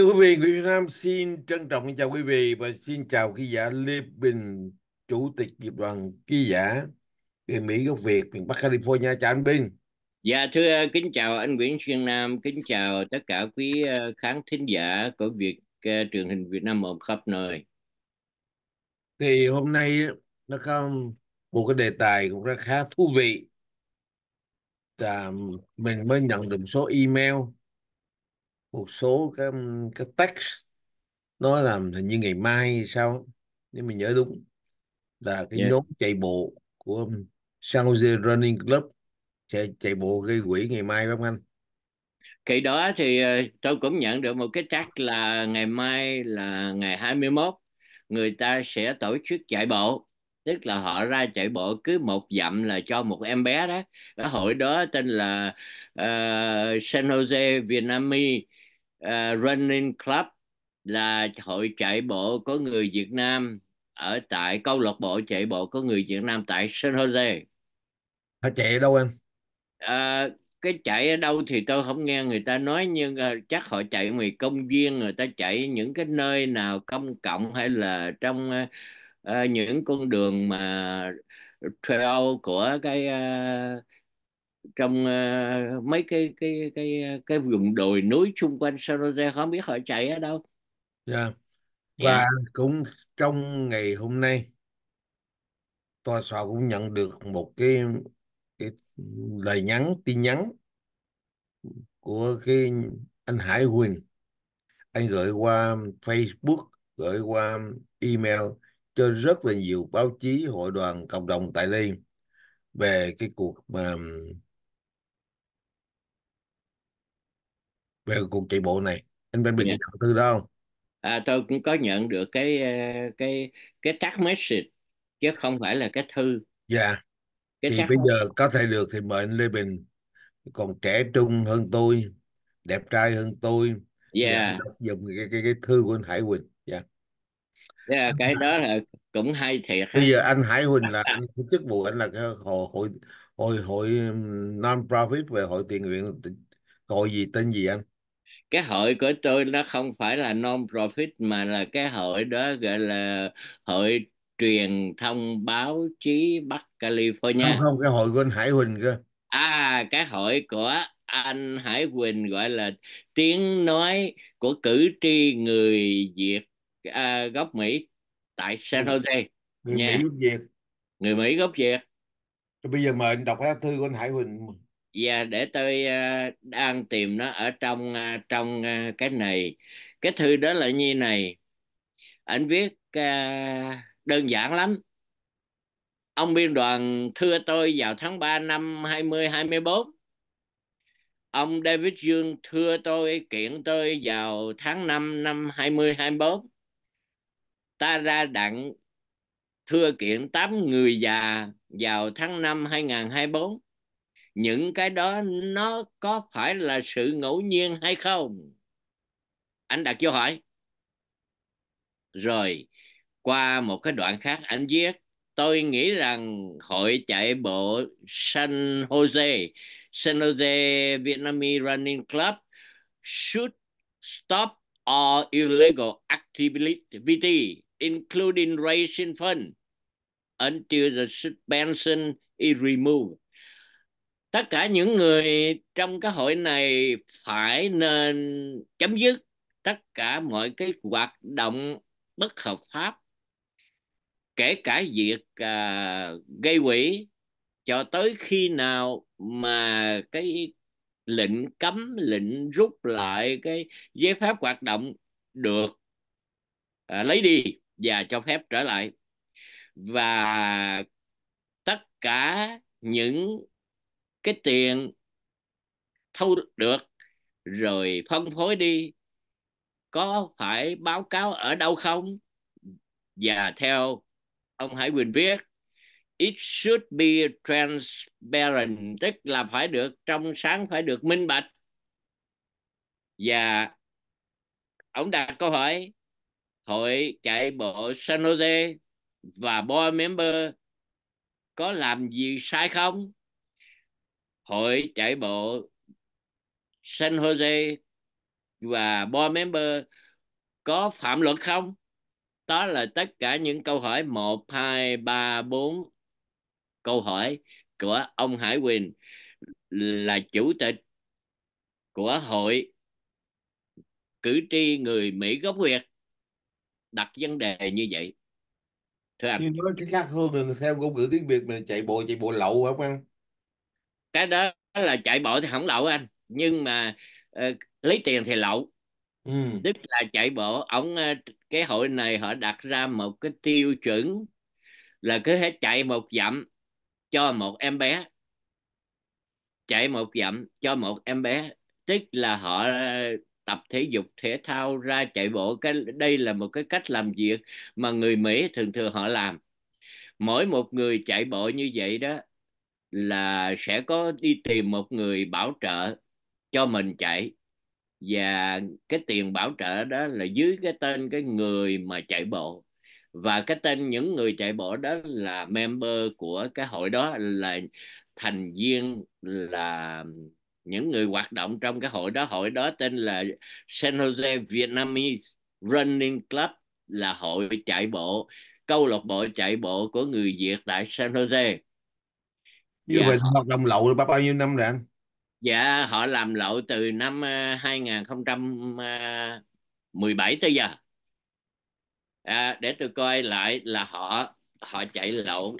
Thưa quý vị, Nguyễn Nam xin trân trọng chào quý vị và xin chào ký giả Lê Bình, Chủ tịch Nghiệp đoàn Ký giả người Mỹ gốc Việt, miền Bắc California. Chào anh Bình. Dạ thưa kính chào anh Nguyễn Xuyên Nam, kính chào tất cả quý ờ, khán thính giả của việc ờ, truyền hình Việt Nam ở khắp nơi. Thì hôm nay ờ, nó có một cái đề tài cũng rất khá thú vị. Là mình mới nhận được một số email một số cái cái text nó làm hình như ngày mai hay sao nếu mình nhớ đúng là cái yeah. Dạ. nhóm chạy bộ của San Jose Running Club sẽ chạy bộ gây quỹ ngày mai phải không anh khi đó thì ờ, tôi cũng nhận được một cái trách là ngày mai là ngày 21 người ta sẽ tổ chức chạy bộ tức là họ ra chạy bộ cứ một dặm là cho một em bé đó cái hội đó tên là uh, San Jose Vietnamese uh, running club là hội chạy bộ có người Việt Nam ở tại câu lạc bộ chạy bộ có người Việt Nam tại San Jose. À, chạy ở đâu em? À, cái chạy ở đâu thì tôi không nghe người ta nói nhưng uh, chắc họ chạy ngoài công viên người ta chạy những cái nơi nào công cộng hay là trong uh, những con đường mà trail của cái uh, trong uh, mấy cái cái cái cái vùng đồi núi xung quanh Saroja không biết họ chạy ở đâu. Yeah. Dạ. Và yeah. Dạ. cũng trong ngày hôm nay tòa soạn cũng nhận được một cái cái lời nhắn tin nhắn của cái anh Hải Huỳnh anh gửi qua Facebook gửi qua email cho rất là nhiều báo chí hội đoàn cộng đồng tại đây về cái cuộc mà về cuộc chạy bộ này anh bên Bình yeah. Dạ. nhận thư đó không à, tôi cũng có nhận được cái ờ, cái cái text message chứ không phải là cái thư dạ cái thì bây giờ có thể được thì mời anh Lê Bình còn trẻ trung hơn tôi đẹp trai hơn tôi Dạ. dùng cái, cái cái thư của anh Hải Quỳnh dạ yeah. Dạ, cái đó là cũng hay thiệt bây giờ anh Hải Quỳnh là anh chức vụ anh là cái hội hội hội hội um, non profit về hội tiền nguyện hội gì tên gì anh cái hội của tôi nó không phải là non profit mà là cái hội đó gọi là hội truyền thông báo chí Bắc California không không cái hội của anh Hải Huỳnh cơ à cái hội của anh Hải Huỳnh gọi là tiếng nói của cử tri người Việt à, gốc Mỹ tại San Jose người Mỹ gốc Việt người Mỹ gốc Việt bây giờ mời anh đọc lá thư của anh Hải Huỳnh và dạ, để tôi uh, đang tìm nó ở trong uh, trong uh, cái này cái thư đó là như này anh viết uh, đơn giản lắm ông biên đoàn thưa tôi vào tháng 3 năm 2024 ông David Dương thưa tôi kiện tôi vào tháng 5 năm 2024 ta ra đặng thưa kiện 8 người già vào tháng 5 2024 những cái đó nó có phải là sự ngẫu nhiên hay không anh đặt câu hỏi rồi qua một cái đoạn khác anh viết tôi nghĩ rằng hội chạy bộ San Jose San Jose Vietnamese Running Club should stop all illegal activity including raising funds until the suspension is removed tất cả những người trong cái hội này phải nên chấm dứt tất cả mọi cái hoạt động bất hợp pháp kể cả việc à, gây quỹ cho tới khi nào mà cái lệnh cấm lệnh rút lại cái giấy phép hoạt động được à, lấy đi và cho phép trở lại và tất cả những cái tiền thu được rồi phân phối đi có phải báo cáo ở đâu không và theo ông Hải Quỳnh viết it should be transparent tức là phải được trong sáng phải được minh bạch và ông đặt câu hỏi hội chạy bộ San Jose và board member có làm gì sai không hội chạy bộ San Jose và board member có phạm luật không? Đó là tất cả những câu hỏi 1, 2, 3, 4 câu hỏi của ông Hải Quỳnh là chủ tịch của hội cử tri người Mỹ gốc Việt đặt vấn đề như vậy. Thưa anh. Nhưng nói cái khác hơn là theo ngôn ngữ tiếng Việt mình chạy bộ chạy bộ lậu phải không anh? cái đó là chạy bộ thì không lậu anh nhưng mà uh, lấy tiền thì lậu ừ. tức là chạy bộ ông ờ, cái hội này họ đặt ra một cái tiêu chuẩn là cứ hết chạy một dặm cho một em bé chạy một dặm cho một em bé tức là họ ờ, tập thể dục thể thao ra chạy bộ cái đây là một cái cách làm việc mà người Mỹ thường thường họ làm mỗi một người chạy bộ như vậy đó là sẽ có đi tìm một người bảo trợ cho mình chạy và cái tiền bảo trợ đó là dưới cái tên cái người mà chạy bộ và cái tên những người chạy bộ đó là member của cái hội đó là thành viên là những người hoạt động trong cái hội đó hội đó tên là San Jose Vietnamese Running Club là hội chạy bộ câu lạc bộ chạy bộ của người Việt tại San Jose như dạ, vậy họ... hoạt động lậu bao bao nhiêu năm rồi anh dạ họ làm lậu từ năm 2017 à, à, tới giờ à, để tôi coi lại là họ họ chạy lậu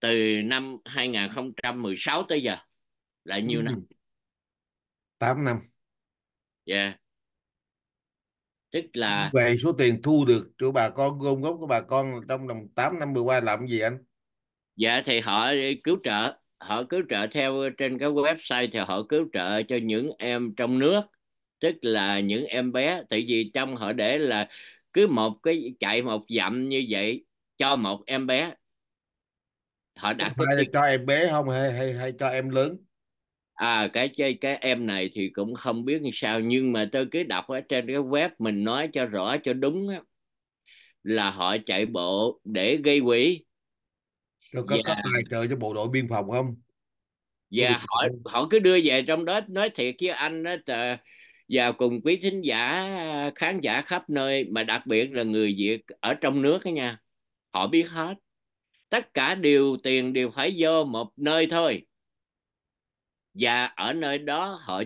từ năm 2016 tới giờ là ừ. nhiêu năm 8 năm dạ yeah. tức là về số tiền thu được của bà con gom gốc của bà con trong vòng 8 năm vừa qua làm gì anh dạ thì họ cứu trợ họ cứu trợ theo trên cái website thì họ cứu trợ cho những em trong nước tức là những em bé tại vì trong họ để là cứ một cái chạy một dặm như vậy cho một em bé họ đặt phải cái... cho em bé không hay hay hay cho em lớn à cái chơi cái em này thì cũng không biết như sao nhưng mà tôi cứ đọc ở trên cái web mình nói cho rõ cho đúng á, là họ chạy bộ để gây quỹ rồi có dạ. có tài trợ cho bộ đội biên phòng không dạ họ họ cứ đưa về trong đó nói thiệt với anh đó tờ, và cùng quý thính giả à, khán giả khắp nơi mà đặc biệt là người việt ở trong nước đó nha họ biết hết tất cả đều tiền đều phải vô một nơi thôi và ở nơi đó họ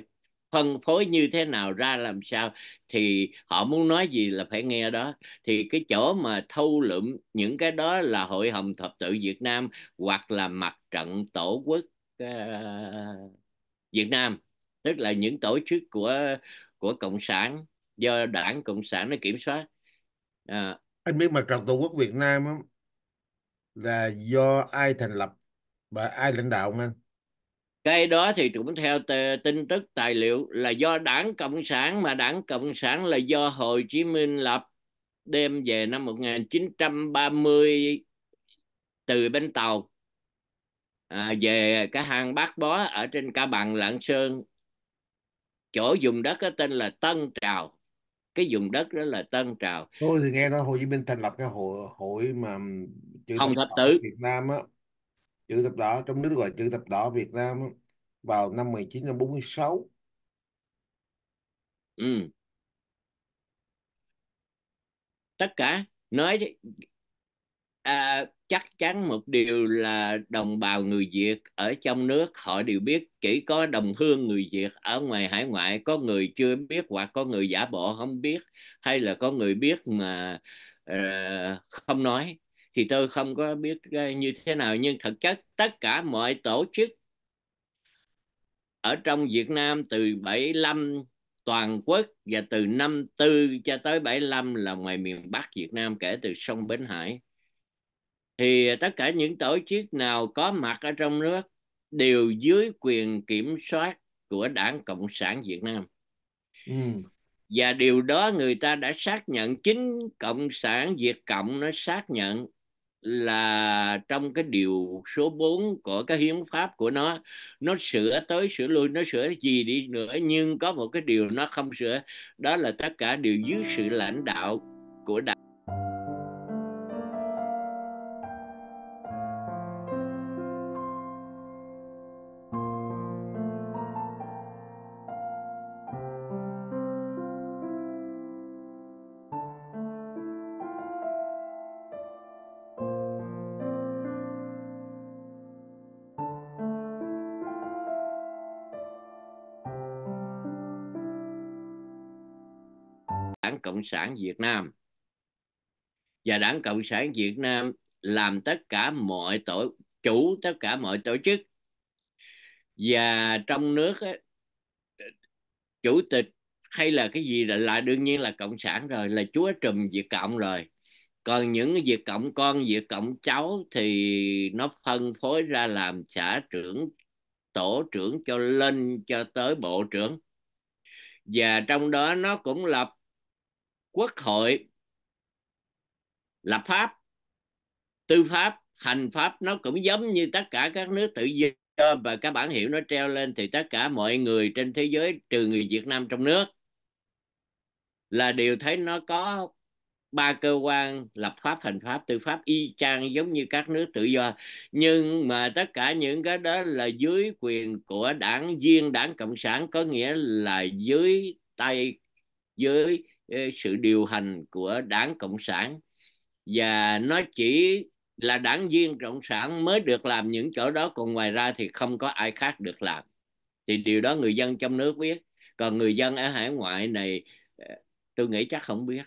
phân phối như thế nào ra làm sao thì họ muốn nói gì là phải nghe đó thì cái chỗ mà thâu lượm những cái đó là hội hồng thập tự Việt Nam hoặc là mặt trận tổ quốc uh, Việt Nam tức là những tổ chức của của cộng sản do đảng cộng sản nó kiểm soát à. anh biết mặt trận tổ quốc Việt Nam đó, là do ai thành lập và ai lãnh đạo không anh cái đó thì cũng theo tin tức tài liệu là do đảng cộng sản mà đảng cộng sản là do hồ chí minh lập đem về năm 1930 từ bên tàu à, về cái hang bát bó ở trên ca bằng lạng sơn chỗ dùng đất có tên là tân trào cái vùng đất đó là tân trào tôi thì nghe nói hồ chí minh thành lập cái hội hội mà chữ không thập tử việt nam á chữ thập đỏ trong nước gọi chữ thập đỏ Việt Nam vào năm 1946 ừ. tất cả nói à, chắc chắn một điều là đồng bào người Việt ở trong nước họ đều biết chỉ có đồng hương người Việt ở ngoài hải ngoại có người chưa biết hoặc có người giả bộ không biết hay là có người biết mà uh, không nói thì tôi không có biết ờ, như thế nào nhưng thực chất tất cả mọi tổ chức ở trong Việt Nam từ 75 toàn quốc và từ năm tư cho tới 75 là ngoài miền Bắc Việt Nam kể từ sông Bến Hải thì tất cả những tổ chức nào có mặt ở trong nước đều dưới quyền kiểm soát của Đảng Cộng sản Việt Nam. Ừ. Và điều đó người ta đã xác nhận chính Cộng sản Việt Cộng nó xác nhận là trong cái điều số 4 của cái hiến pháp của nó nó sửa tới sửa lui nó sửa gì đi nữa nhưng có một cái điều nó không sửa đó là tất cả đều dưới sự lãnh đạo của đảng cộng sản việt nam và đảng cộng sản việt nam làm tất cả mọi tổ chủ tất cả mọi tổ chức và trong nước chủ tịch hay là cái gì là, là đương nhiên là cộng sản rồi là chúa trùm việt cộng rồi còn những việt cộng con việt cộng cháu thì nó phân phối ra làm xã trưởng tổ trưởng cho lên cho tới bộ trưởng và trong đó nó cũng lập quốc hội lập pháp tư pháp hành pháp nó cũng giống như tất cả các nước tự do và các bản hiệu nó treo lên thì tất cả mọi người trên thế giới trừ người Việt Nam trong nước là đều thấy nó có ba cơ quan lập pháp hành pháp tư pháp y chang giống như các nước tự do nhưng mà tất cả những cái đó là dưới quyền của đảng viên đảng cộng sản có nghĩa là dưới tay dưới sự điều hành của đảng cộng sản và nó chỉ là đảng viên cộng sản mới được làm những chỗ đó còn ngoài ra thì không có ai khác được làm thì điều đó người dân trong nước biết còn người dân ở hải ngoại này ờ, tôi nghĩ chắc không biết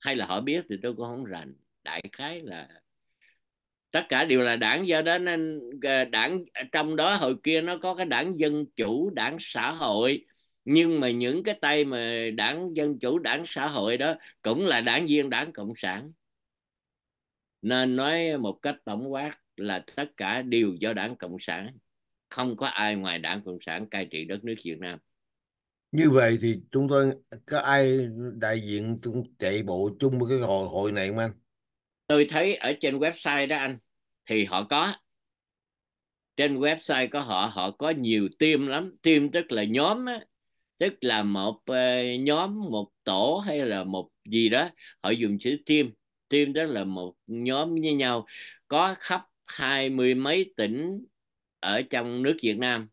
hay là họ biết thì tôi cũng không rành đại khái là tất cả đều là đảng do đó nên ờ, đảng ờ, trong đó hồi kia nó có cái đảng dân chủ đảng xã hội nhưng mà những cái tay mà đảng dân chủ đảng xã hội đó cũng là đảng viên đảng cộng sản nên nói một cách tổng quát là tất cả đều do đảng cộng sản không có ai ngoài đảng cộng sản cai trị đất nước việt nam như vậy thì chúng tôi có ai đại diện chạy bộ chung với cái hội hội này không anh tôi thấy ở trên website đó anh thì họ có trên website của họ họ có nhiều team lắm team tức là nhóm á, tức là một ờ, nhóm một tổ hay là một gì đó họ dùng chữ team team đó là một nhóm với nhau có khắp hai mươi mấy tỉnh ở trong nước Việt Nam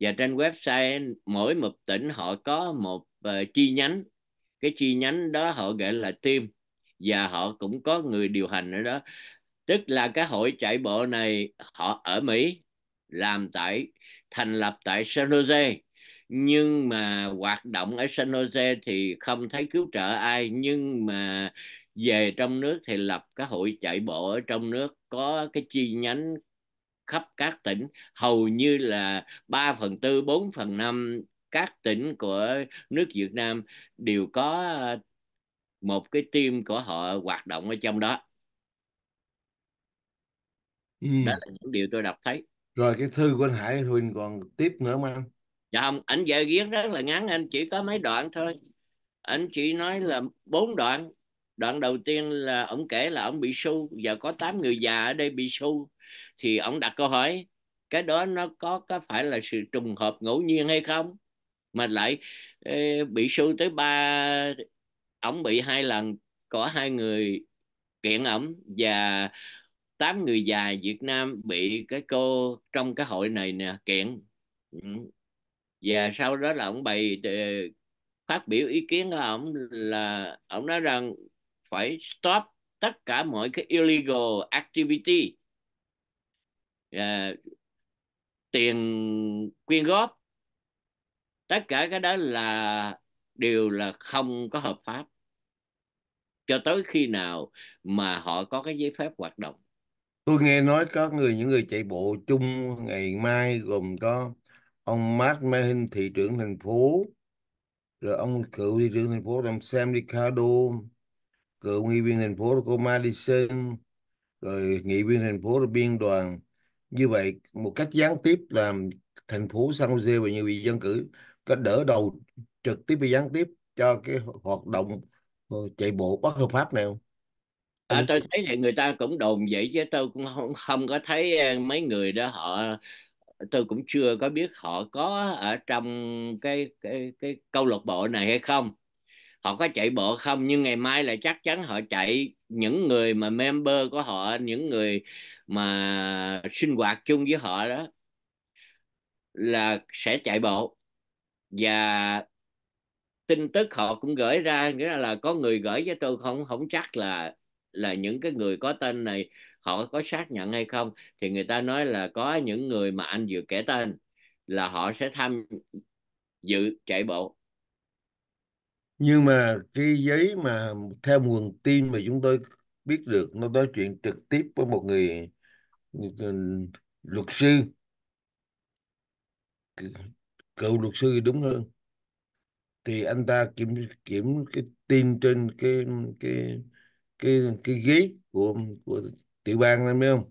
và trên website mỗi một tỉnh họ có một ờ, chi nhánh cái chi nhánh đó họ gọi là team và họ cũng có người điều hành ở đó tức là cái hội chạy bộ này họ ở Mỹ làm tại thành lập tại San Jose nhưng mà hoạt động ở San Jose thì không thấy cứu trợ ai nhưng mà về trong nước thì lập cái hội chạy bộ ở trong nước có cái chi nhánh khắp các tỉnh hầu như là 3 phần tư 4 phần 5 các tỉnh của nước Việt Nam đều có ờ, một cái team của họ hoạt động ở trong đó ừ. đó là những điều tôi đọc thấy rồi cái thư của anh Hải Huỳnh còn tiếp nữa mà anh dạ không ảnh vợ viết rất là ngắn anh chỉ có mấy đoạn thôi anh chỉ nói là bốn đoạn đoạn đầu tiên là ông kể là ông bị su và có tám người già ở đây bị su thì ông đặt câu hỏi cái đó nó có có phải là sự trùng hợp ngẫu nhiên hay không mà lại ê, bị su tới ba ông bị hai lần có hai người kiện ổng và tám người già Việt Nam bị cái cô trong cái hội này nè kiện ừ và sau đó là ông bày ờ, phát biểu ý kiến của ông là ông nói rằng phải stop tất cả mọi cái illegal activity à, tiền quyên góp tất cả cái đó là đều là không có hợp pháp cho tới khi nào mà họ có cái giấy phép hoạt động tôi nghe nói có người những người chạy bộ chung ngày mai gồm có ông Mark Mahin thị trưởng thành phố rồi ông cựu thị trưởng thành phố ông Sam Ricardo cựu nghị viên thành phố cô Madison rồi nghị viên thành phố là biên đoàn như vậy một cách gián tiếp làm thành phố San Jose và nhiều vị dân cử có đỡ đầu trực tiếp và gián tiếp cho cái hoạt động ờ, chạy bộ bất hợp pháp nào À, tôi thấy thì người ta cũng đồn vậy chứ tôi cũng không không có thấy ờ, mấy người đó họ tôi cũng chưa có biết họ có ở trong cái cái cái câu lạc bộ này hay không họ có chạy bộ không nhưng ngày mai là chắc chắn họ chạy những người mà member của họ những người mà sinh hoạt chung với họ đó là sẽ chạy bộ và tin tức họ cũng gửi ra nghĩa là, có người gửi cho tôi không không chắc là là những cái người có tên này họ có xác nhận hay không thì người ta nói là có những người mà anh vừa kể tên là họ sẽ tham dự chạy bộ nhưng mà cái giấy mà theo nguồn tin mà chúng tôi biết được nó nói chuyện trực tiếp với một người, người luật sư cựu luật sư đúng hơn thì anh ta kiểm kiểm cái tin trên cái cái cái cái ghế của của tiểu bang anh biết không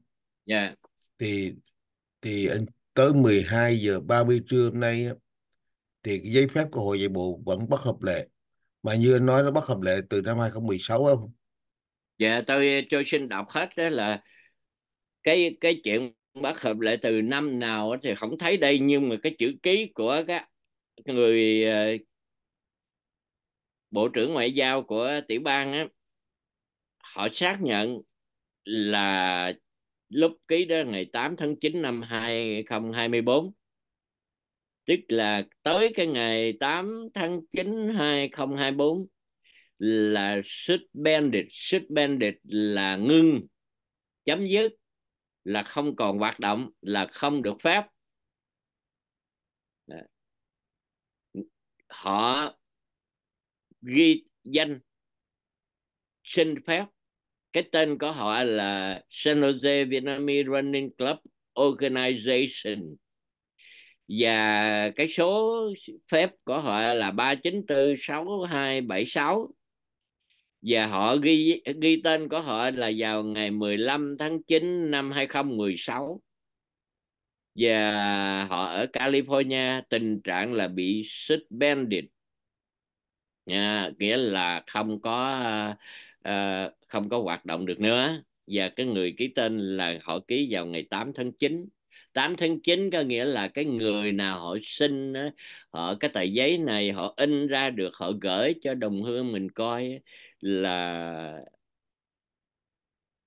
dạ thì thì anh tới 12 giờ 30 trưa hôm nay thì cái giấy phép của hội dạy bộ vẫn bất hợp lệ mà như anh nói nó bất hợp lệ từ năm 2016 không dạ tôi cho xin đọc hết đó là cái cái chuyện bất hợp lệ từ năm nào thì không thấy đây nhưng mà cái chữ ký của các người ờ, bộ trưởng ngoại giao của tiểu bang á họ xác nhận là lúc ký đó ngày 8 tháng 9 năm 2024 tức là tới cái ngày 8 tháng 9 2024 là suspended suspended là ngưng chấm dứt là không còn hoạt động là không được phép họ ghi danh xin phép cái tên của họ là San Jose Vietnamese Running Club Organization và cái số phép của họ là 3946276 và họ ghi ghi tên của họ là vào ngày 15 tháng 9 năm 2016 và họ ở California tình trạng là bị suspended à, nghĩa là không có uh, không có hoạt động được nữa và cái người ký tên là họ ký vào ngày 8 tháng 9 8 tháng 9 có nghĩa là cái người nào họ sinh họ cái tờ giấy này họ in ra được họ gửi cho đồng hương mình coi là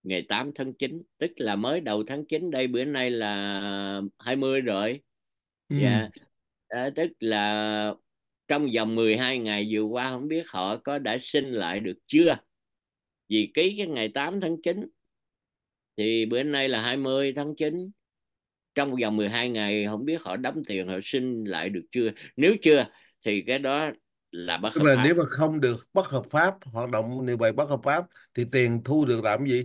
ngày 8 tháng 9 tức là mới đầu tháng 9 đây bữa nay là 20 rồi ừ. dạ à, tức là trong vòng 12 ngày vừa qua không biết họ có đã sinh lại được chưa vì ký cái ngày 8 tháng 9 thì bữa nay là 20 tháng 9 trong vòng 12 ngày không biết họ đóng tiền họ xin lại được chưa nếu chưa thì cái đó là bất hợp pháp nếu mà không được bất hợp pháp hoạt động như vậy bất hợp pháp thì tiền thu được làm gì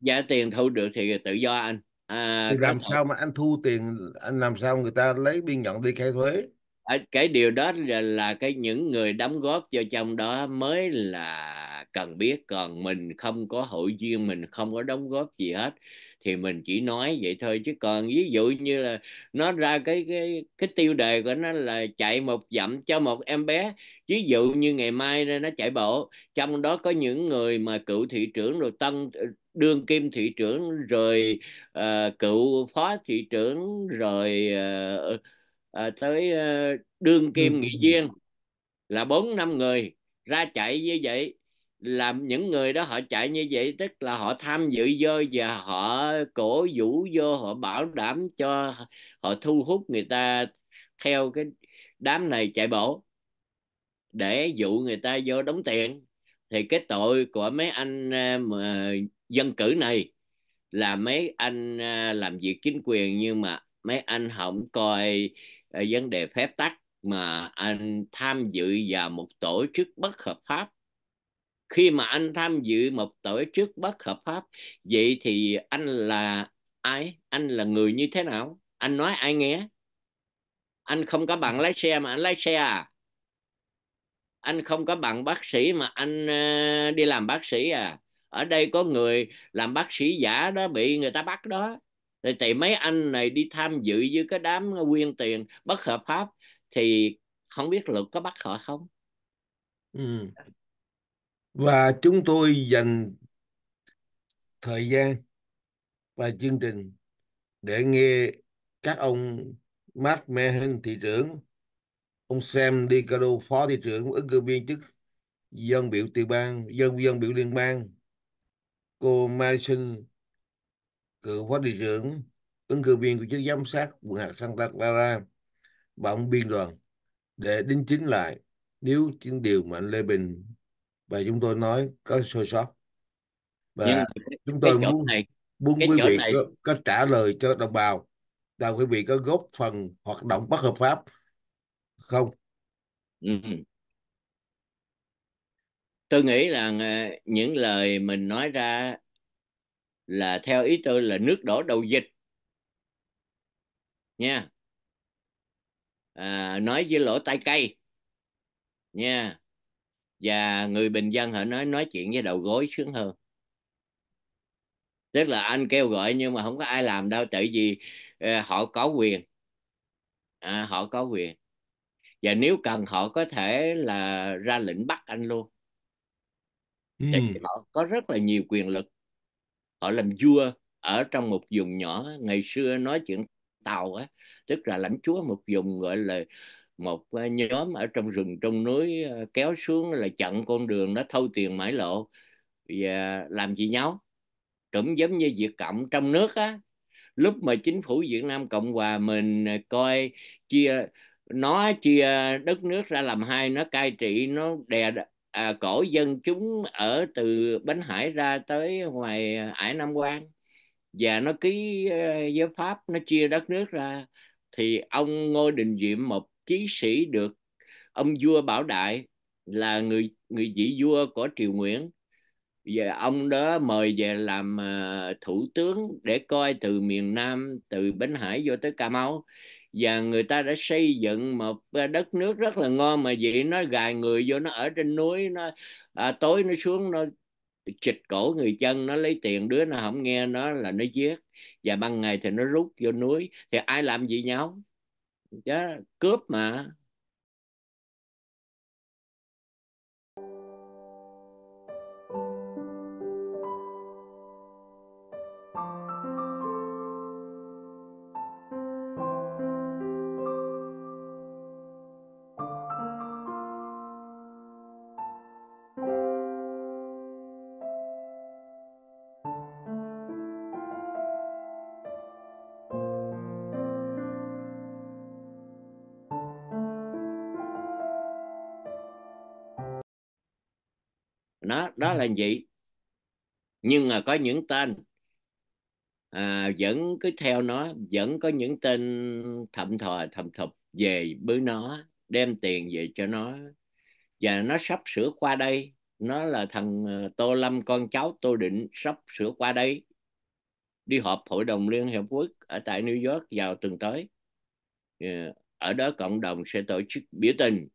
giá dạ, tiền thu được thì tự do anh à, thì làm sao mà anh thu tiền anh làm sao người ta lấy biên nhận đi khai thuế cái điều đó là cái những người đóng góp cho trong đó mới là cần biết còn mình không có hội duyên mình không có đóng góp gì hết thì mình chỉ nói vậy thôi chứ còn ví dụ như là nó ra cái cái cái tiêu đề của nó là chạy một dặm cho một em bé ví dụ như ngày mai nó chạy bộ trong đó có những người mà cựu thị trưởng rồi tân ờ, đương kim thị trưởng rồi uh, cựu phó thị trưởng rồi uh, uh, tới uh, đương kim nghị viên là bốn năm người ra chạy như vậy làm những người đó họ chạy như vậy tức là họ tham dự vô và họ cổ vũ vô họ bảo đảm cho họ thu hút người ta theo cái đám này chạy bộ để dụ người ta vô đóng tiền thì cái tội của mấy anh ờ, mà dân cử này là mấy anh ờ, làm việc chính quyền nhưng mà mấy anh không coi ờ, vấn đề phép tắc mà anh tham dự vào một tổ chức bất hợp pháp khi mà anh tham dự một tổ chức bất hợp pháp vậy thì anh là ai anh là người như thế nào anh nói ai nghe anh không có bằng lái xe mà anh lái xe à anh không có bằng bác sĩ mà anh ờ, đi làm bác sĩ à ở đây có người làm bác sĩ giả đó bị người ta bắt đó thì, thì mấy anh này đi tham dự với cái đám quyên tiền bất hợp pháp thì không biết luật có bắt họ không ừ và chúng tôi dành thời gian và chương trình để nghe các ông Matt Mehan thị trưởng, ông Sam DiCardo phó thị trưởng ứng cử viên chức dân biểu tiểu bang, dân dân biểu liên bang, cô Madison cựu phó thị trưởng ứng cử viên của chức giám sát quận hạt Santa Clara và ông biên đoàn để đính chính lại nếu những điều mà anh Lê Bình và chúng tôi nói có sơ sót và Nhưng chúng tôi muốn này, muốn quý vị này... có, có trả lời cho đồng bào là quý vị có góp phần hoạt động bất hợp pháp không ừ. tôi nghĩ rằng à, những lời mình nói ra là theo ý tôi là nước đổ đầu dịch nha à, nói với lỗ tai cây nha và người bình dân họ nói nói chuyện với đầu gối sướng hơn tức là anh kêu gọi nhưng mà không có ai làm đâu tại vì ờ, họ có quyền à, họ có quyền và nếu cần họ có thể là ra lệnh bắt anh luôn ừ. họ có rất là nhiều quyền lực họ làm vua ở trong một vùng nhỏ ngày xưa nói chuyện tàu á tức là lãnh chúa một vùng gọi là một nhóm ở trong rừng trong núi kéo xuống là chặn con đường nó thâu tiền mãi lộ và làm gì nhau cũng giống như Việt Cộng trong nước á lúc mà chính phủ Việt Nam Cộng Hòa mình à, coi chia nó chia đất nước ra làm hai nó cai trị nó đè à, cổ dân chúng ở từ Bến Hải ra tới ngoài à, Ải Nam Quan và nó ký với Pháp nó chia đất nước ra thì ông Ngô Đình Diệm một chí sĩ được ông vua Bảo Đại là người người vị vua của triều Nguyễn và ông đó mời về làm à, thủ tướng để coi từ miền Nam từ Bến Hải vô tới Cà Mau và người ta đã xây dựng một à, đất nước rất là ngon mà vậy nó gài người vô nó ở trên núi nó à, tối nó xuống nó chịch cổ người chân nó lấy tiền đứa nó không nghe nó là nó giết và ban ngày thì nó rút vô núi thì ai làm gì nhau chứ cướp mà đó là gì ừ. nhưng mà có những tên à, vẫn cứ theo nó vẫn có những tên thậm thò thầm thục về với nó đem tiền về cho nó và nó sắp sửa qua đây nó là thằng ờ, tô lâm con cháu tô định sắp sửa qua đây đi họp hội đồng liên hiệp quốc ở tại new york vào tuần tới ờ, ở đó cộng đồng sẽ tổ chức biểu tình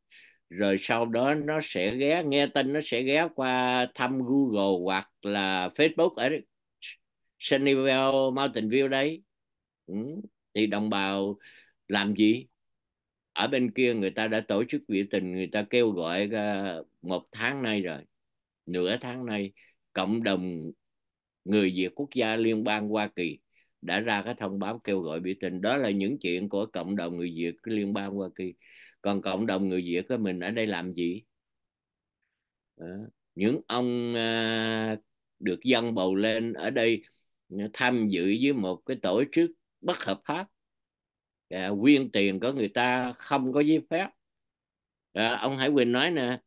rồi sau đó nó sẽ ghé nghe tin nó sẽ ghé qua thăm Google hoặc là Facebook ở Sunnyvale Mountain View đấy ừ. thì đồng bào làm gì ở bên kia người ta đã tổ chức biểu tình người ta kêu gọi ờ, một tháng nay rồi nửa tháng nay cộng đồng người Việt quốc gia liên bang Hoa Kỳ đã ra cái thông báo kêu gọi biểu tình đó là những chuyện của cộng đồng người Việt liên bang Hoa Kỳ còn cộng đồng người việt của mình ở đây làm gì đó. những ông à, được dân bầu lên ở đây ừ, tham dự với một cái tổ chức bất hợp pháp à, quyên tiền của người ta không có giấy phép à, ông hải quỳnh nói nè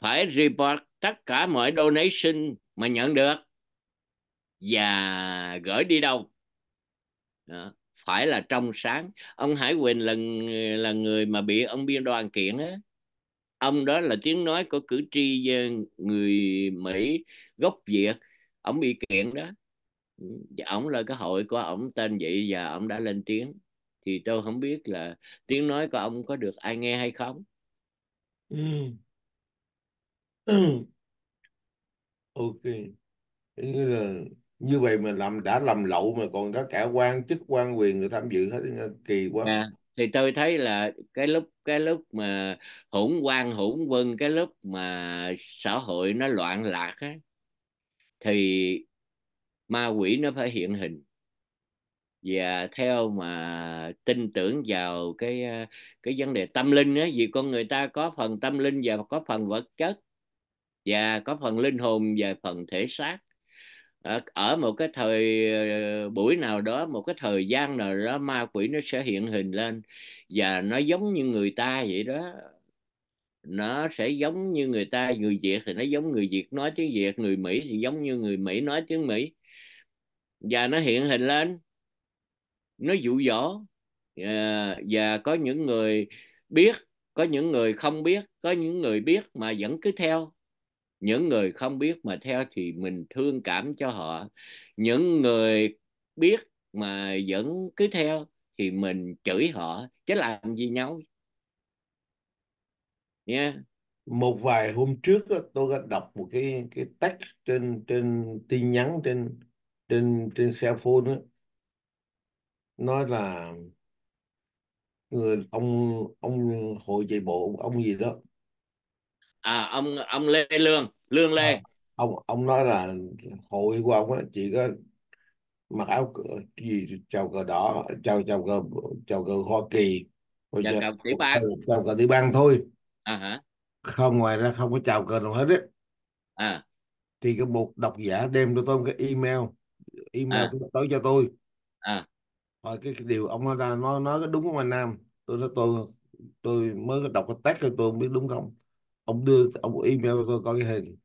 phải report tất cả mọi donation mà nhận được và gửi đi đâu phải là trong sáng ông Hải Quỳnh là là người mà bị ông biên đoàn kiện á ông đó là tiếng nói của cử tri ờ, người Mỹ gốc Việt ông bị kiện đó ông là cái hội của ông tên vậy và ông đã lên tiếng thì tôi không biết là tiếng nói của ông có được ai nghe hay không ừ. ừ. ok nghĩa là như vậy mà làm đã làm lậu mà còn có cả quan chức quan quyền người tham dự hết kỳ quá à, thì tôi thấy là cái lúc cái lúc mà hỗn quan hỗn vân cái lúc mà xã hội nó loạn lạc á thì ma quỷ nó phải hiện hình và theo mà tin tưởng vào cái à, cái vấn đề tâm linh á vì con người ta có phần tâm linh và có phần vật chất và có phần linh hồn và phần thể xác Ờ, ở một cái thời ờ, buổi nào đó một cái thời gian nào đó ma quỷ nó sẽ hiện hình lên và nó giống như người ta vậy đó nó sẽ giống như người ta người việt thì nó giống người việt nói tiếng việt người mỹ thì giống như người mỹ nói tiếng mỹ và nó hiện hình lên nó dụ dỗ ờ, và có những người biết có những người không biết có những người biết mà vẫn cứ theo những người không biết mà theo thì mình thương cảm cho họ những người biết mà vẫn cứ theo thì mình chửi họ chứ làm gì nhau nha yeah. một vài hôm trước tôi đã đọc một cái cái text trên trên tin nhắn trên trên trên cell phone đó. nói là người ông ông hội chạy bộ ông gì đó à ông ông Lê Lương lương lê ông ông nói là hội của ông á chỉ có mặc áo cờ gì chào cờ đỏ chào chào cờ chào cờ hoa kỳ chào cờ tiểu bang chào cờ tiểu bang thôi à, hả? không ngoài ra không có chào cờ nào hết á à. thì cái một độc giả đem cho tôi một cái email email à. tới cho tôi à. hỏi cái, cái điều ông nói ra nói nói đúng không anh Nam tôi nói tôi tôi mới đọc cái text cho tôi không biết đúng không ông đưa ông email tôi coi cái hình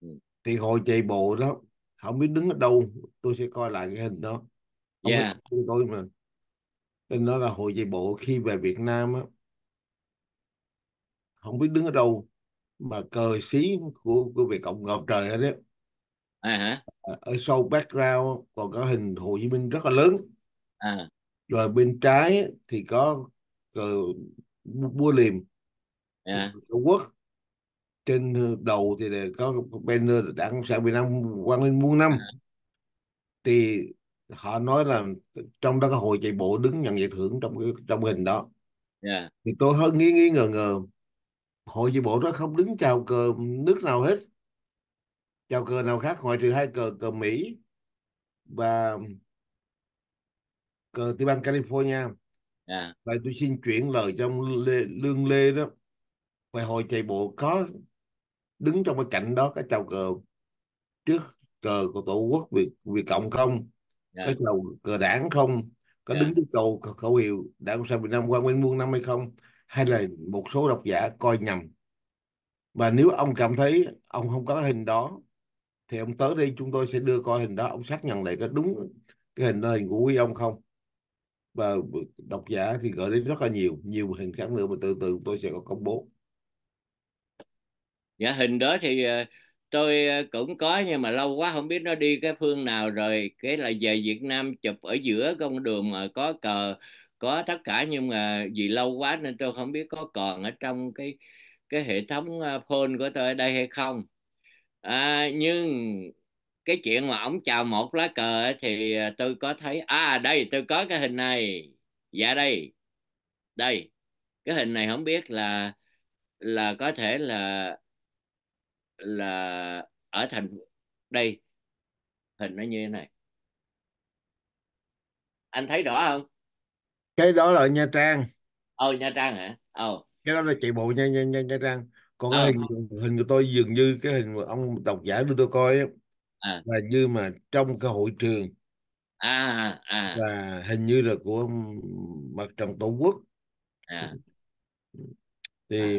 ừ. thì hồi chạy bộ đó không biết đứng ở đâu tôi sẽ coi lại cái hình đó ông yeah. tôi mà nên đó là hội chạy bộ khi về Việt Nam á không biết đứng ở đâu mà cờ xí của của Việt Cộng ngợp trời hết đấy à, hả? À, ở sau background còn có hình Hồ Chí Minh rất là lớn à. rồi bên trái thì có cờ bua liềm à. Tổ quốc trên ờ, đầu thì có banner đảng cộng sản việt nam quang lên muôn năm à. thì họ nói là trong đó có hội chạy bộ đứng nhận giải thưởng trong cái trong hình đó yeah. Dạ. thì tôi hơi nghi nghi ngờ ngờ hội chạy bộ đó không đứng chào cờ nước nào hết chào cờ nào khác ngoại trừ hai cờ cờ mỹ và cờ tiểu bang california yeah. Dạ. vậy tôi xin chuyển lời trong ông lương lê đó về hội chạy bộ có đứng trong cái cạnh đó cái chào cờ trước cờ của tổ quốc việt việt cộng không yeah. có chào cờ đảng không có yeah. Dạ. đứng cái cầu khẩu hiệu đảng cộng sản việt nam quang vinh muôn năm hay không hay là một số độc giả coi nhầm và nếu ông cảm thấy ông không có hình đó thì ông tới đây chúng tôi sẽ đưa coi hình đó ông xác nhận lại có đúng cái hình đó hình của quý ông không và độc giả thì gửi đến rất là nhiều nhiều hình khác nữa mà từ từ tôi sẽ có công bố dạ hình đó thì ờ, tôi ờ, cũng có nhưng mà lâu quá không biết nó đi cái phương nào rồi cái là về Việt Nam chụp ở giữa con đường mà có cờ có tất cả nhưng mà vì lâu quá nên tôi không biết có còn ở trong cái cái hệ thống ờ, phone của tôi ở đây hay không à, nhưng cái chuyện mà ông chào một lá cờ thì tôi có thấy à đây tôi có cái hình này dạ đây đây cái hình này không biết là là có thể là là ở thành đây hình nó như thế này anh thấy rõ không cái đó là Nha Trang ồ Nha Trang hả ồ cái đó là chạy bộ Nha Nha Nha, Nha Trang còn ờ. hình hình của tôi dường như cái hình mà ông độc giả đưa tôi coi ấy, à. là như mà trong cái hội trường à à và hình như là của mặt trận tổ quốc à thì à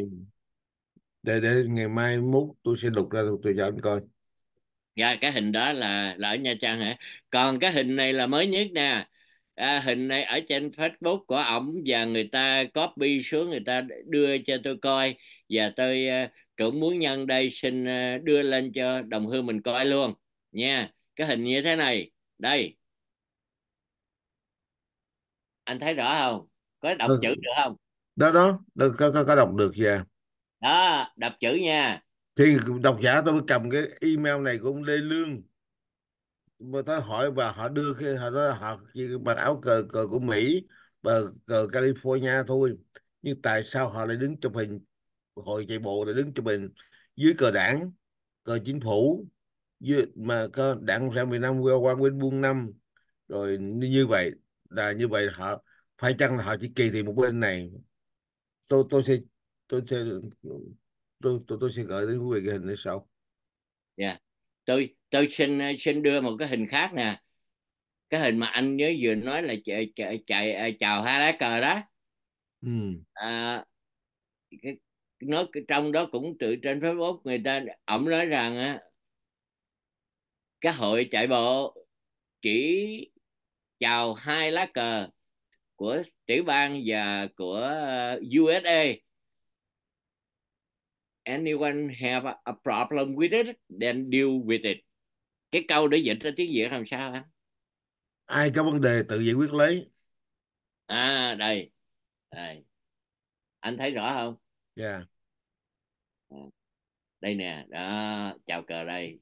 để để ngày mai mốt tôi sẽ lục ra tôi cho anh coi dạ cái hình đó là là ở nha trang hả còn cái hình này là mới nhất nè à, hình này ở trên facebook của ổng và người ta copy xuống người ta đưa cho tôi coi và tôi uh, cũng muốn nhân đây xin uh, đưa lên cho đồng hương mình coi luôn nha cái hình như thế này đây anh thấy rõ không có đọc ừ. chữ được không đó đó có, có, có đọc được dạ yeah đó đọc chữ nha thì độc giả tôi cầm cái email này của ông Lê Lương mà tôi hỏi và họ đưa cái họ nói họ chỉ mặc áo cờ cờ của Mỹ và cờ California thôi nhưng tại sao họ lại đứng chụp hình hội chạy bộ lại đứng chụp hình dưới cờ đảng cờ chính phủ dưới, mà có đảng cộng sản Việt Nam quan Nguyễn Buôn năm rồi như vậy là như vậy họ phải chăng là họ chỉ kỳ thị một bên này tôi tôi sẽ tôi sẽ tôi tôi tôi sẽ gửi đến quý vị cái hình này sau. Dạ. Yeah. Tôi tôi xin ờ, xin đưa một cái hình khác nè. Cái hình mà anh nhớ vừa nói là chạy chạy chạy ờ, chào hai lá cờ đó. Ừ. À, cái, nó trong đó cũng tự trên Facebook người ta ổng nói rằng á cái hội chạy bộ chỉ chào hai lá cờ của tiểu bang và của ờ, USA anyone have a problem with it then deal with it cái câu để dịch ra tiếng việt làm sao anh ai có vấn đề tự giải quyết lấy à đây đây anh thấy rõ không dạ yeah. Ừ. đây nè đó chào cờ đây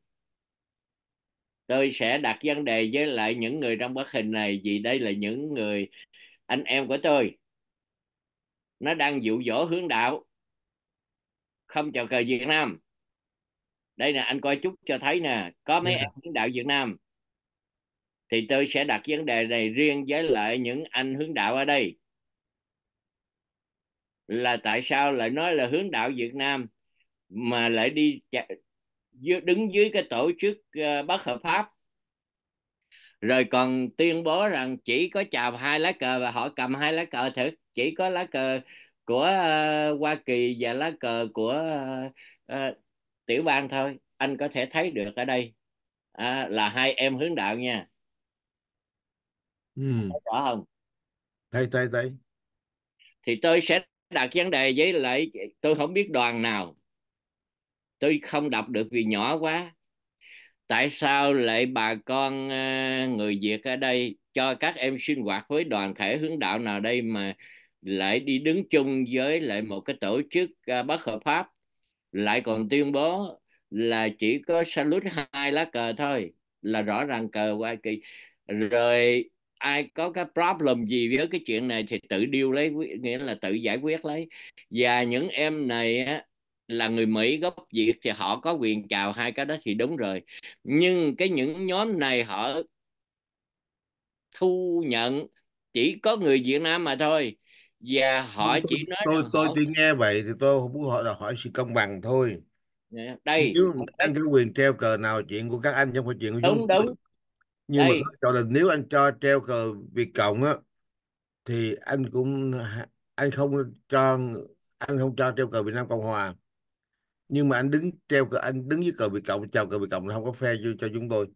tôi sẽ đặt vấn đề với lại những người trong bức hình này vì đây là những người anh em của tôi nó đang dụ dỗ hướng đạo không chào cờ Việt Nam đây nè anh coi chút cho thấy nè có mấy yeah. Dạ. em hướng đạo Việt Nam thì tôi sẽ đặt vấn đề này riêng với lại những anh hướng đạo ở đây là tại sao lại nói là hướng đạo Việt Nam mà lại đi đứng dưới cái tổ chức ờ, bất hợp pháp rồi còn tuyên bố rằng chỉ có chào hai lá cờ và họ cầm hai lá cờ thử chỉ có lá cờ của uh, Hoa Kỳ và lá cờ của uh, uh, tiểu bang thôi anh có thể thấy được ở đây à, là hai em hướng đạo nha ừ. thấy rõ không thấy thấy thấy thì tôi sẽ đặt vấn đề với lại tôi không biết đoàn nào tôi không đọc được vì nhỏ quá tại sao lại bà con người việt ở đây cho các em sinh hoạt với đoàn thể hướng đạo nào đây mà lại đi đứng chung với lại một cái tổ chức à, bất hợp pháp lại còn tuyên bố là chỉ có salute hai lá cờ thôi là rõ ràng cờ qua kỳ rồi ai có cái problem gì với cái chuyện này thì tự điêu lấy nghĩa là tự giải quyết lấy và những em này á, là người Mỹ gốc Việt thì họ có quyền chào hai cái đó thì đúng rồi nhưng cái những nhóm này họ thu nhận chỉ có người Việt Nam mà thôi và họ chỉ nói tôi tôi, tôi họ... tôi nghe vậy thì tôi không muốn hỏi là hỏi sự công bằng thôi dạ, đây nếu anh có quyền treo cờ nào chuyện của các anh trong phải chuyện của đúng chúng đúng nhưng đây. mà cho là nếu anh cho treo cờ Việt cộng á thì anh cũng anh không cho anh không cho treo cờ Việt Nam Cộng Hòa nhưng mà anh đứng treo cờ anh đứng với cờ Việt cộng chào cờ Việt cộng là không có phe cho, cho chúng tôi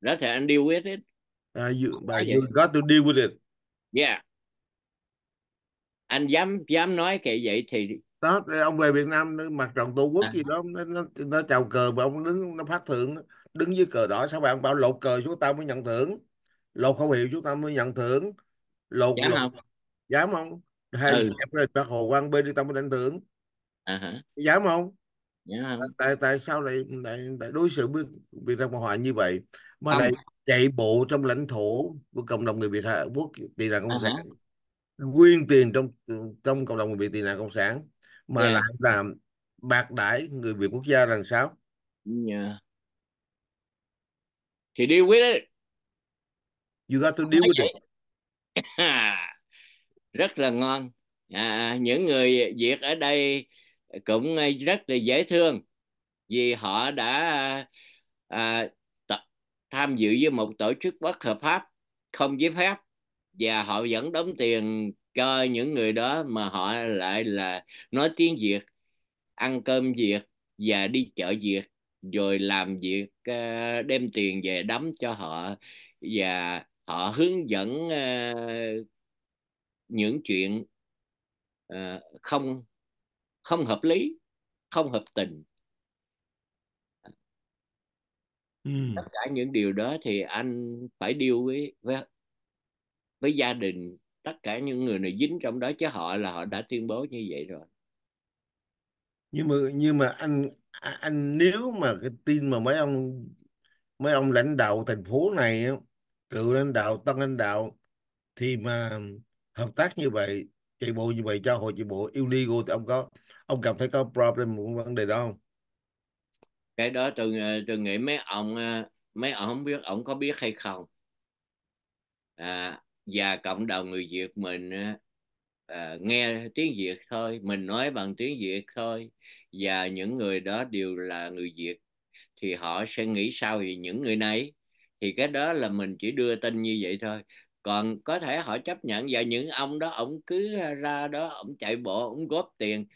đó thì anh deal with it uh, you, but you got to deal with it yeah dạ anh dám dám nói kệ vậy thì đó ông về Việt Nam mặt trận tổ quốc à. gì đó nó, nó, nó chào cờ và ông đứng nó phát thưởng đứng dưới cờ đỏ sao bạn bảo lột cờ chúng ta mới nhận thưởng lột khẩu hiệu chúng ta mới nhận thưởng lột dám lột, không dám không hay ừ. bác hồ quang bên đi ta mới đánh thưởng à, dám không dám tại tại sao lại lại, lại đối xử với Việt Nam Cộng Hòa như vậy mà không. lại chạy bộ trong lãnh thổ của cộng đồng người Việt hạ Quốc thì là công sản quyên tiền trong trong cộng đồng người Việt tị nạn cộng sản mà yeah. Dạ. lại làm bạc đãi người Việt quốc gia làm sao? Yeah. Thì deal with it. You got to deal with it. rất là ngon. À, những người Việt ở đây cũng à, rất là dễ thương vì họ đã à, tham dự với một tổ chức bất hợp pháp không giấy phép và họ vẫn đóng tiền cho những người đó mà họ lại là nói tiếng việt ăn cơm việt và đi chợ việt rồi làm việc ờ, đem tiền về đóng cho họ và họ hướng dẫn ờ, những chuyện ờ, không không hợp lý không hợp tình ừ. tất cả những điều đó thì anh phải điêu với, với với gia đình tất cả những người này dính trong đó chứ họ là họ đã tuyên bố như vậy rồi nhưng mà nhưng mà anh à, anh nếu mà cái tin mà mấy ông mấy ông lãnh đạo thành phố này cựu lãnh đạo tân lãnh đạo thì mà hợp tác như vậy chạy bộ như vậy cho hội chạy bộ illegal thì ông có ông cảm thấy có problem một vấn đề đó không cái đó tôi tôi nghĩ mấy ông à, mấy ông không biết ông có biết hay không à, và cộng đồng người Việt mình à, nghe tiếng Việt thôi mình nói bằng tiếng Việt thôi và những người đó đều là người Việt thì họ sẽ nghĩ sao về những người này thì cái đó là mình chỉ đưa tin như vậy thôi còn có thể họ chấp nhận và những ông đó ổng cứ ra đó ổng chạy bộ ổng góp tiền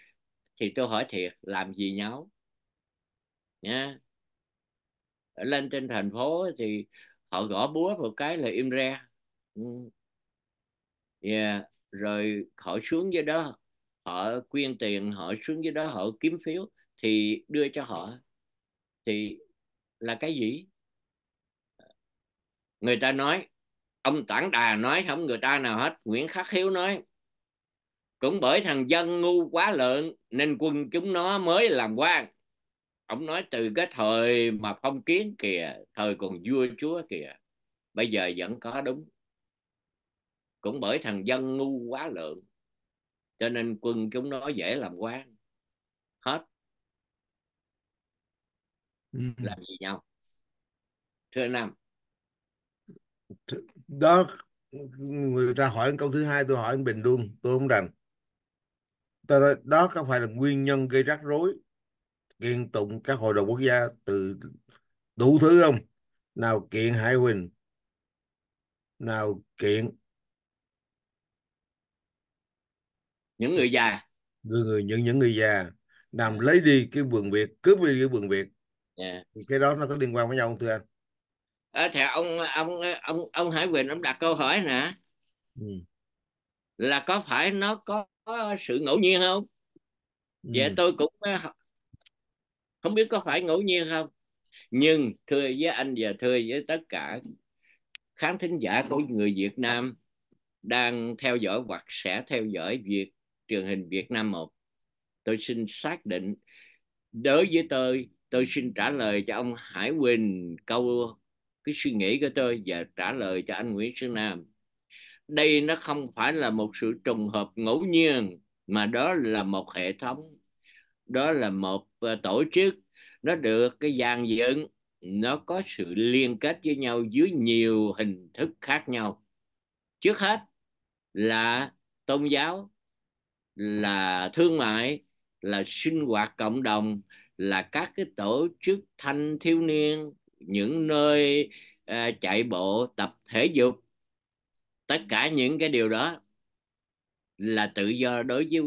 thì tôi hỏi thiệt làm gì nháo nha lên trên thành phố thì họ gõ búa một cái là im re ừ yeah. rồi họ xuống dưới đó họ quyên tiền họ xuống dưới đó họ kiếm phiếu thì đưa cho họ thì là cái gì người ta nói ông Tản Đà nói không người ta nào hết Nguyễn Khắc Hiếu nói cũng bởi thằng dân ngu quá lợn nên quân chúng nó mới làm quan ông nói từ cái thời mà phong kiến kìa thời còn vua chúa kìa bây giờ vẫn có đúng cũng bởi thằng dân ngu quá lượng cho nên quân chúng nó dễ làm quan hết ừ. làm gì nhau thưa năm đó người ta hỏi câu thứ hai tôi hỏi anh bình luôn tôi không rành đó có phải là nguyên nhân gây rắc rối kiện tụng các hội đồng quốc gia từ đủ thứ không nào kiện hải huỳnh nào kiện những người già người người những những người già làm lấy đi cái vườn việt cướp đi cái vườn việt yeah. Dạ. thì cái đó nó có liên quan với nhau không thưa anh à, thì ông ông ông ông Hải Quỳnh ông đặt câu hỏi nè ừ. là có phải nó có sự ngẫu nhiên không ừ. vậy dạ, tôi cũng ờ, không biết có phải ngẫu nhiên không nhưng thưa với anh và thưa với tất cả khán thính giả của người Việt Nam đang theo dõi hoặc sẽ theo dõi việc truyền hình Việt Nam một tôi xin xác định đối với tôi tôi xin trả lời cho ông Hải Quỳnh câu cái suy nghĩ của tôi và trả lời cho anh Nguyễn Xuân Nam đây nó không phải là một sự trùng hợp ngẫu nhiên mà đó là một hệ thống đó là một ờ, tổ chức nó được cái dàn dựng nó có sự liên kết với nhau dưới nhiều hình thức khác nhau trước hết là tôn giáo là thương mại là sinh hoạt cộng đồng là các cái tổ chức thanh thiếu niên những nơi à, chạy bộ tập thể dục tất cả những cái điều đó là tự do đối với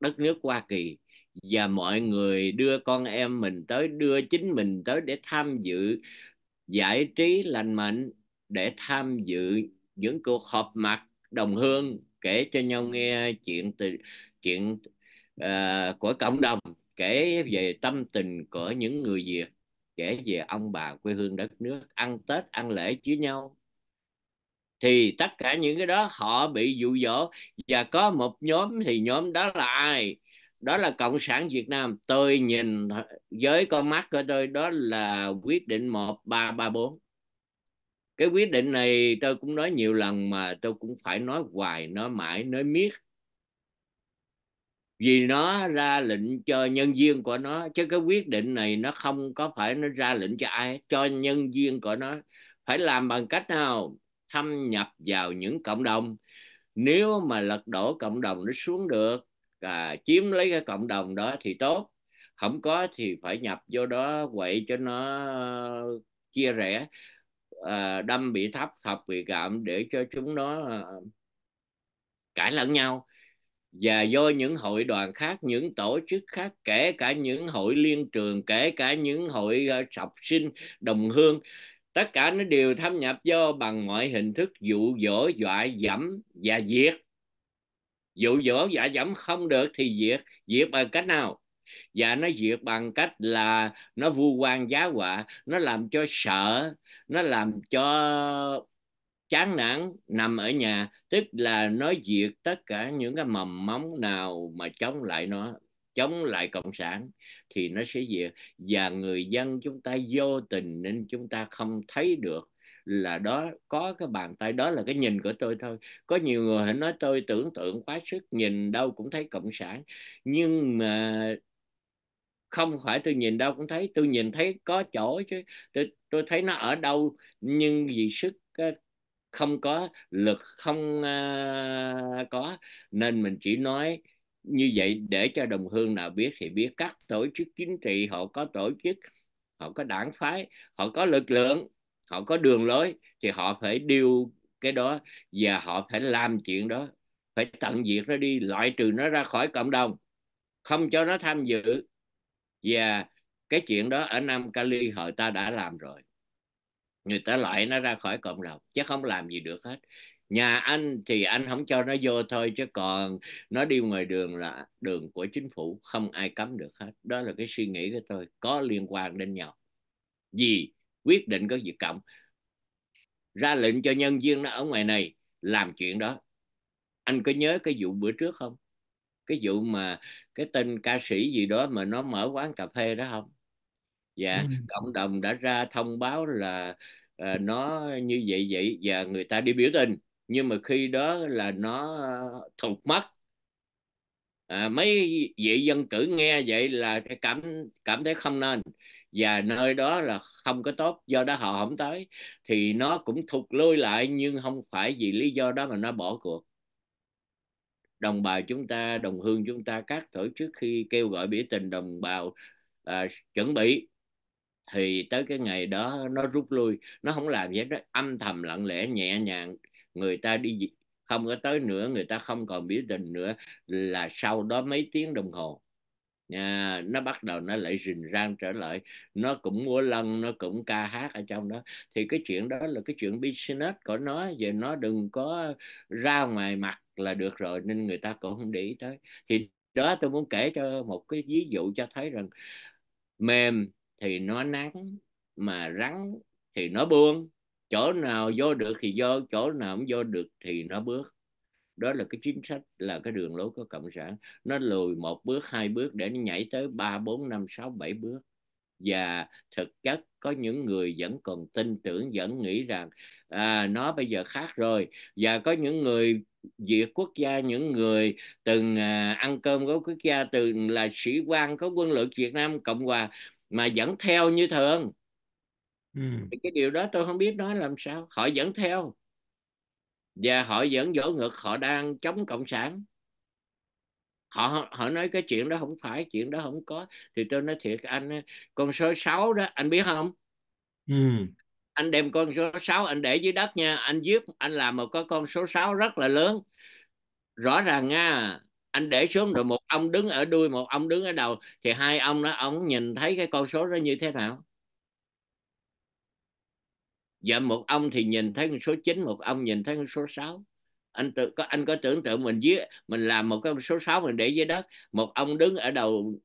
đất nước Hoa Kỳ và mọi người đưa con em mình tới đưa chính mình tới để tham dự giải trí lành mạnh để tham dự những cuộc họp mặt đồng hương kể cho nhau nghe chuyện từ chuyện uh, của cộng đồng kể về tâm tình của những người Việt kể về ông bà quê hương đất nước ăn Tết ăn lễ với nhau thì tất cả những cái đó họ bị dụ dỗ và có một nhóm thì nhóm đó là ai đó là cộng sản việt nam tôi nhìn với con mắt của tôi đó là quyết định một ba ba bốn cái quyết định này tôi cũng nói nhiều lần mà tôi cũng phải nói hoài nói mãi nói miết vì nó ra lệnh cho nhân viên của nó chứ cái quyết định này nó không có phải nó ra lệnh cho ai cho nhân viên của nó phải làm bằng cách nào thâm nhập vào những cộng đồng nếu mà lật đổ cộng đồng nó xuống được à, chiếm lấy cái cộng đồng đó thì tốt không có thì phải nhập vô đó quậy cho nó chia rẽ Ờ, đâm bị thấp thập bị cảm để cho chúng nó ờ, cãi lẫn nhau và do những hội đoàn khác những tổ chức khác kể cả những hội liên trường kể cả những hội ờ, sọc sinh đồng hương tất cả nó đều thâm nhập do bằng mọi hình thức dụ dỗ dọa dẫm và diệt dụ dỗ dọa dẫm không được thì diệt diệt bằng cách nào và nó diệt bằng cách là nó vu quan giá họa nó làm cho sợ nó làm cho chán nản nằm ở nhà tức là nó diệt tất cả những cái mầm móng nào mà chống lại nó chống lại cộng sản thì nó sẽ diệt và người dân chúng ta vô tình nên chúng ta không thấy được là đó có cái bàn tay đó là cái nhìn của tôi thôi có nhiều người nói tôi tưởng tượng quá sức nhìn đâu cũng thấy cộng sản nhưng mà không phải tôi nhìn đâu cũng thấy tôi nhìn thấy có chỗ chứ tôi, tôi thấy nó ở đâu nhưng vì sức ờ, không có lực không uh, có nên mình chỉ nói như vậy để cho đồng hương nào biết thì biết các tổ chức chính trị họ có tổ chức họ có đảng phái họ có lực lượng họ có đường lối thì họ phải điều cái đó và họ phải làm chuyện đó phải tận diệt nó đi loại trừ nó ra khỏi cộng đồng không cho nó tham dự và cái chuyện đó ở Nam Cali hồi ta đã làm rồi người ta loại nó ra khỏi cộng đồng chứ không làm gì được hết nhà anh thì anh không cho nó vô thôi chứ còn nó đi ngoài đường là đường của chính phủ không ai cấm được hết đó là cái suy nghĩ của tôi có liên quan đến nhau vì quyết định có việc cộng ra lệnh cho nhân viên nó ở ngoài này làm chuyện đó anh có nhớ cái vụ bữa trước không cái vụ mà cái tên ca sĩ gì đó mà nó mở quán cà phê đó không dạ ừ. cộng đồng đã ra thông báo là uh, nó như vậy vậy và người ta đi biểu tình nhưng mà khi đó là nó ờ, thụt mất à, mấy vị dân cử nghe vậy là cảm cảm thấy không nên và nơi đó là không có tốt do đó họ không tới thì nó cũng thụt lui lại nhưng không phải vì lý do đó mà nó bỏ cuộc đồng bào chúng ta đồng hương chúng ta các tổ chức khi kêu gọi biểu tình đồng bào à, chuẩn bị thì tới cái ngày đó nó rút lui nó không làm gì hết đó. âm thầm lặng lẽ nhẹ nhàng người ta đi không có tới nữa người ta không còn biểu tình nữa là sau đó mấy tiếng đồng hồ à, nó bắt đầu nó lại rình rang trở lại nó cũng múa lân nó cũng ca hát ở trong đó thì cái chuyện đó là cái chuyện business của nó về nó đừng có ra ngoài mặt là được rồi nên người ta cũng không để ý tới thì đó tôi muốn kể cho một cái ví dụ cho thấy rằng mềm thì nó nắng mà rắn thì nó buông chỗ nào vô được thì vô chỗ nào không vô được thì nó bước đó là cái chính sách là cái đường lối của cộng sản nó lùi một bước hai bước để nó nhảy tới ba bốn năm sáu bảy bước và thực chất có những người vẫn còn tin tưởng vẫn nghĩ rằng à, nó bây giờ khác rồi và có những người diệt quốc gia những người từng à, ăn cơm của quốc gia từng là sĩ quan có quân lực Việt Nam Cộng Hòa mà vẫn theo như thường ừ. cái điều đó tôi không biết nói làm sao họ vẫn theo và họ vẫn vỗ ngực họ đang chống cộng sản họ họ nói cái chuyện đó không phải chuyện đó không có thì tôi nói thiệt anh con số 6 đó anh biết không ừ. anh đem con số 6 anh để dưới đất nha anh giúp anh làm một cái con số 6 rất là lớn rõ ràng nha anh để xuống rồi một ông đứng ở đuôi một ông đứng ở đầu thì hai ông đó ông nhìn thấy cái con số đó như thế nào và một ông thì nhìn thấy con số 9 một ông nhìn thấy con số 6 anh tự có anh có tưởng tượng mình dưới mình làm một cái số 6 mình để dưới đất một ông đứng ở đầu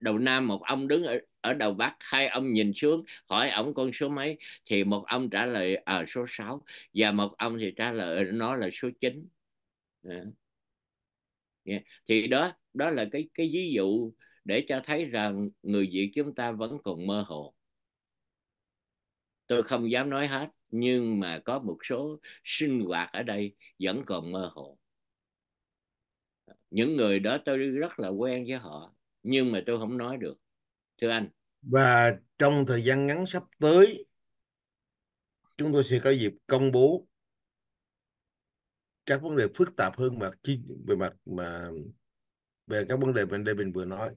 đầu nam một ông đứng ở, ở đầu bắc hai ông nhìn xuống hỏi ổng con số mấy thì một ông trả lời ở ờ, à, số 6 và một ông thì trả lời nó là số 9 à. yeah. thì đó đó là cái cái ví dụ để cho thấy rằng người Việt chúng ta vẫn còn mơ hồ tôi không dám nói hết nhưng mà có một số sinh hoạt ở đây vẫn còn mơ hồ những người đó tôi rất là quen với họ nhưng mà tôi không nói được thưa anh và trong thời gian ngắn sắp tới chúng tôi sẽ có dịp công bố các vấn đề phức tạp hơn mà về mặt mà về các vấn đề bên đây mình vừa nói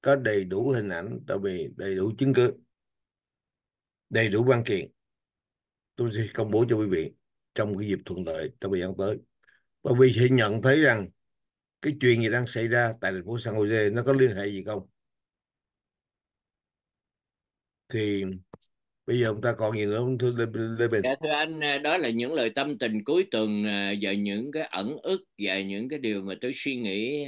có đầy đủ hình ảnh tại vì đầy đủ chứng cứ đầy đủ văn kiện tôi sẽ công bố cho quý vị trong cái dịp thuận lợi trong thời gian tới bởi vì sẽ nhận thấy rằng cái chuyện gì đang xảy ra tại thành phố San Jose nó có liên hệ gì không thì bây giờ chúng ta còn gì nữa không thưa Lê Bình dạ thưa anh đó là những lời tâm tình cuối tuần à, và những cái ẩn ức và những cái điều mà tôi suy nghĩ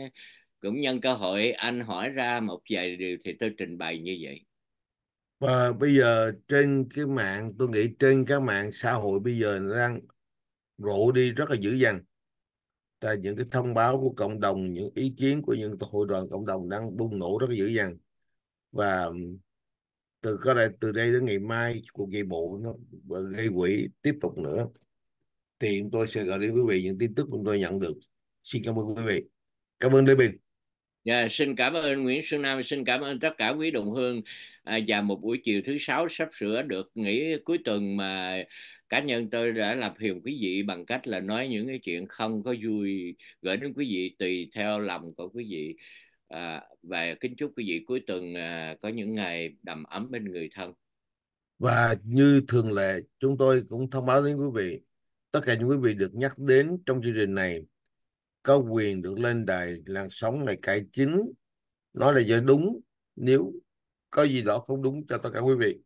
cũng nhân cơ hội anh hỏi ra một vài điều thì tôi trình bày như vậy và ờ, bây giờ trên cái mạng tôi nghĩ trên các mạng xã hội bây giờ nó đang rộ đi rất là dữ dằn là những cái thông báo của cộng đồng những ý kiến của những hội đoàn cộng đồng đang bùng nổ rất là dữ dằn và từ có đây từ đây đến ngày mai của gây bộ nó gây quỹ tiếp tục nữa thì tôi sẽ gửi đến quý vị những tin tức chúng tôi nhận được xin cảm ơn quý vị cảm ơn Lê Bình yeah, dạ, xin cảm ơn Nguyễn Xuân Nam xin cảm ơn tất cả quý đồng hương à, và một buổi chiều thứ sáu sắp sửa được nghỉ cuối tuần mà cá nhân tôi đã làm phiền quý vị bằng cách là nói những cái chuyện không có vui gửi đến quý vị tùy theo lòng của quý vị à, và kính chúc quý vị cuối tuần à, có những ngày đầm ấm bên người thân và như thường lệ chúng tôi cũng thông báo đến quý vị tất cả những quý vị được nhắc đến trong chương trình này có quyền được lên đài làn sóng này cải chính nói là giờ đúng nếu có gì đó không đúng cho tất cả quý vị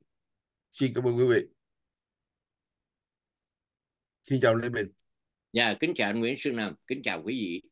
xin cảm ơn quý vị xin chào lê bình dạ kính chào anh nguyễn Sương nam kính chào quý vị